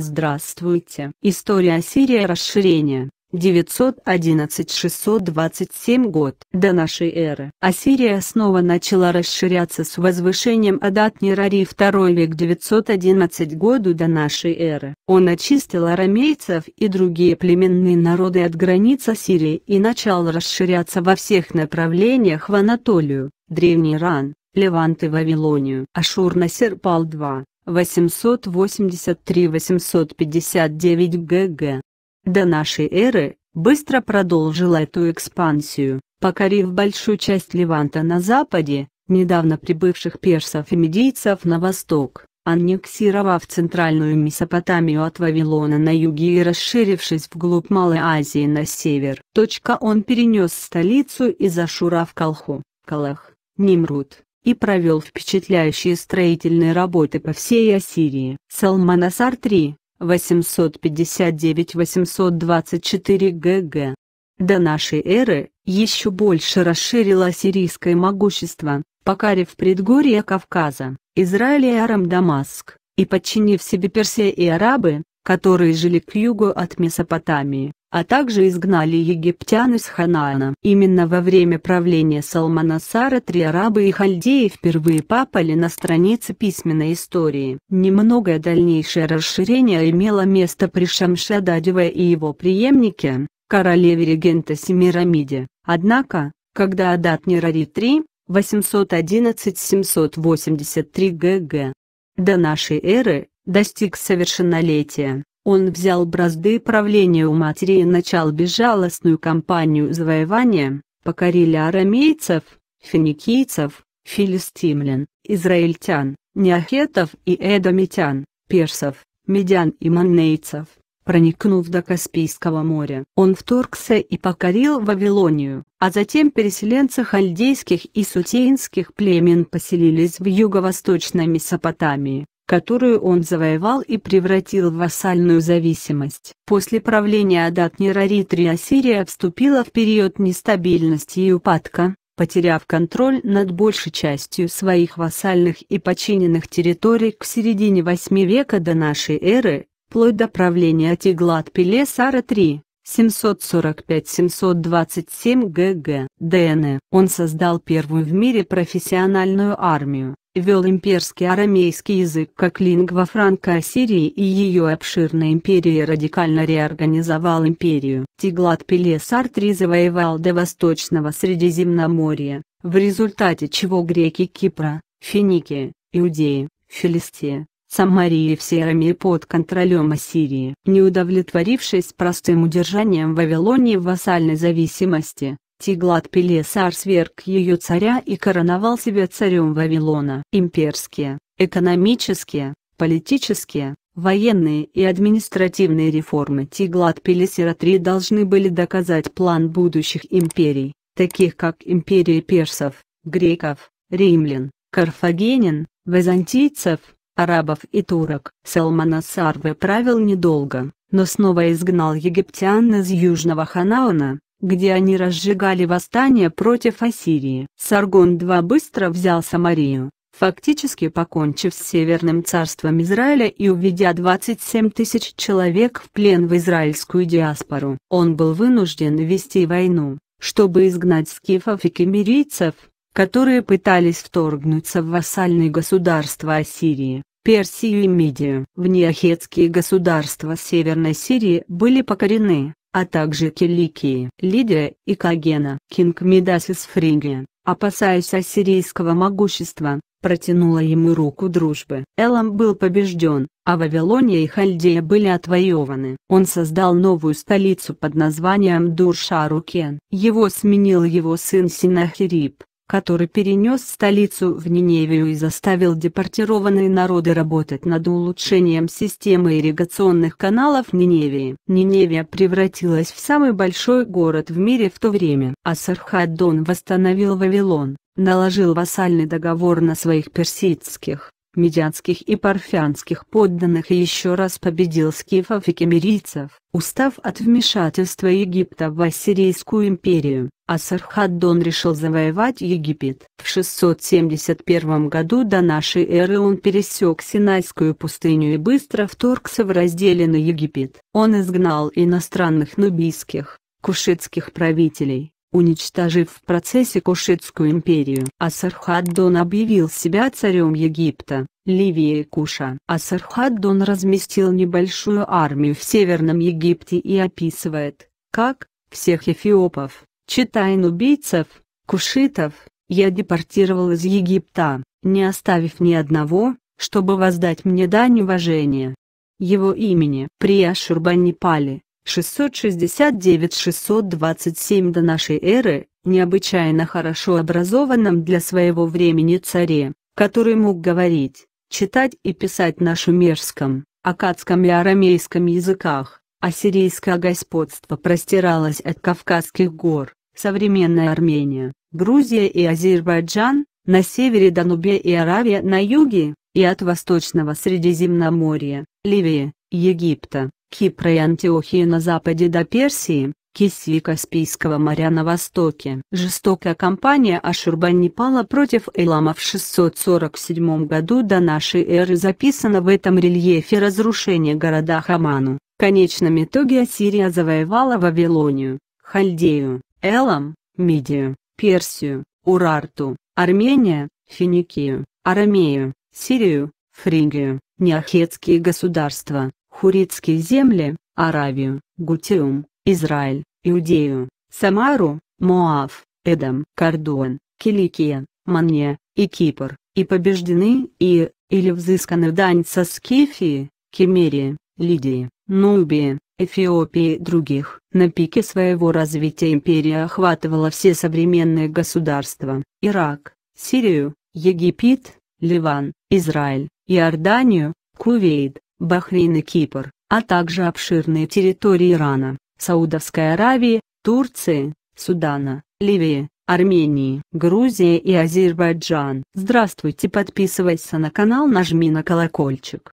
Здравствуйте! История Сирии расширения. 911-627 год до нашей эры. Ассирия снова начала расширяться с возвышением Адат Нерари 2 век 911 году до нашей эры. Он очистил арамейцев и другие племенные народы от границ Ассирии и начал расширяться во всех направлениях в Анатолию, Древний Иран, Левант и Вавилонию. ашур насерпал II. 883-859 г.г. до нашей эры, быстро продолжила эту экспансию, покорив большую часть Леванта на западе, недавно прибывших персов и медийцев на восток, аннексировав центральную Месопотамию от Вавилона на юге и расширившись вглубь Малой Азии на север. Точка он перенес столицу из Ашура в Калху, Калах, Нимрут, и провел впечатляющие строительные работы по всей Ассирии. Салманасар III 859-824 г.г. До нашей эры еще больше расширило ассирийское могущество, покарив предгорье Кавказа, Израиль и Арам-Дамаск, и подчинив себе Персия и арабы, которые жили к югу от Месопотамии, а также изгнали египтян из Ханаана. Именно во время правления Салманасара три арабы и хальдеи впервые попали на страницы письменной истории. Немногое дальнейшее расширение имело место при Шамшададеве и его преемнике, королеве-регента Семирамиде. Однако, когда Адат Нерари 3, 811-783 г.г. До нашей эры достиг совершеннолетия, он взял бразды правления у матери и начал безжалостную кампанию завоевания, покорили арамейцев, финикийцев, филистимлян, израильтян, неохетов и эдомитян, персов, медян и маннейцев. Проникнув до Каспийского моря, он вторгся и покорил Вавилонию, а затем переселенцы хальдейских и сутеинских племен поселились в юго-восточной Месопотамии которую он завоевал и превратил в вассальную зависимость. После правления Адат Нераритри Ассирия вступила в период нестабильности и упадка, потеряв контроль над большей частью своих вассальных и подчиненных территорий к середине 8 века до нашей эры, вплоть до правления Тиглат-Пилесара III. 745-727 ГГ ДН. Он создал первую в мире профессиональную армию, вел имперский арамейский язык как лингва франка Ассирии и ее обширная империя радикально реорганизовал империю. Тиглат Пелесар III завоевал до Восточного Средиземноморья, в результате чего греки Кипра, Финики, Иудеи, Филистия, Самарии в Серами под контролем Ассирии. Не удовлетворившись простым удержанием Вавилонии в вассальной зависимости, Тиглат-Пилесар сверг ее царя и короновал себя царем Вавилона. Имперские, экономические, политические, военные и административные реформы Тиглат-Пилесера III должны были доказать план будущих империй, таких как империи персов, греков, римлян, карфагенин, византийцев, арабов и турок. Салманасар правил недолго, но снова изгнал египтян из Южного Ханауна, где они разжигали восстание против Ассирии. саргон II быстро взял Самарию, фактически покончив с Северным царством Израиля и уведя 27 тысяч человек в плен в израильскую диаспору. Он был вынужден вести войну, чтобы изгнать скифов и кемерийцев, которые пытались вторгнуться в вассальные государства Ассирии. Персия и Мидия. Внеохетские государства Северной Сирии были покорены, а также Киликии. Лидия и Кагена. Кинг Медасис Фригия, опасаясь ассирийского могущества, протянула ему руку дружбы. Элам был побежден, а Вавилония и Хальдея были отвоеваны. Он создал новую столицу под названием Дуршарукен. Его сменил его сын Синахирип, который перенес столицу в Ниневию и заставил депортированные народы работать над улучшением системы ирригационных каналов Ниневии. Ниневия превратилась в самый большой город в мире в то время. Ассархаддон восстановил Вавилон, наложил вассальный договор на своих персидских, медианских и парфянских подданных и еще раз победил скифов и кемерийцев, устав от вмешательства Египта в Ассирийскую империю. Асархаддон решил завоевать Египет. В 671 году до нашей эры он пересек Синайскую пустыню и быстро вторгся в разделенный Египет. Он изгнал иностранных нубийских, кушитских правителей, уничтожив в процессе Кушитскую империю. Асархаддон объявил себя царем Египта, Ливии и Куша. Асархаддон разместил небольшую армию в Северном Египте и описывает, как, всех эфиопов, читайн убийцев, кушитов, я депортировал из Египта, не оставив ни одного, чтобы воздать мне дань уважения. Его имени при Ашурбанипале, 669-627 до нашей эры, необычайно хорошо образованном для своего времени царе, который мог говорить, читать и писать на шумерском, акадском и арамейском языках, ассирийское господство простиралось от Кавказских гор, современная Армения, Грузия и Азербайджан, на севере Данубе и Аравия на юге, и от Восточного Средиземноморья, Ливии, Египта, Кипра и Антиохии на западе до Персии, Кисси Каспийского моря на востоке. Жестокая кампания Ашурбанипала против Элама в 647 году до нашей эры записано в этом рельефе разрушение города Хаману. В конечном итоге Ассирия завоевала Вавилонию, Хальдею, Элам, Мидию, Персию, Урарту, Армения, Финикию, Арамею, Сирию, Фригию, Неохетские государства, хуритские земли, Аравию, Гутиум, Израиль, Иудею, Самару, Моав, Эдом, Кардуан, Киликия, Манне, и Кипр, и побеждены и, или взысканы дань со Скифии, Кемерии, Лидии, Нубии, Эфиопии и других. На пике своего развития империя охватывала все современные государства – Ирак, Сирию, Египет, Ливан, Израиль, Иорданию, Кувейт, Бахрейн и Кипр, а также обширные территории Ирана, Саудовской Аравии, Турции, Судана, Ливии, Армении, Грузии и Азербайджан. Здравствуйте подписывайся на канал нажми на колокольчик.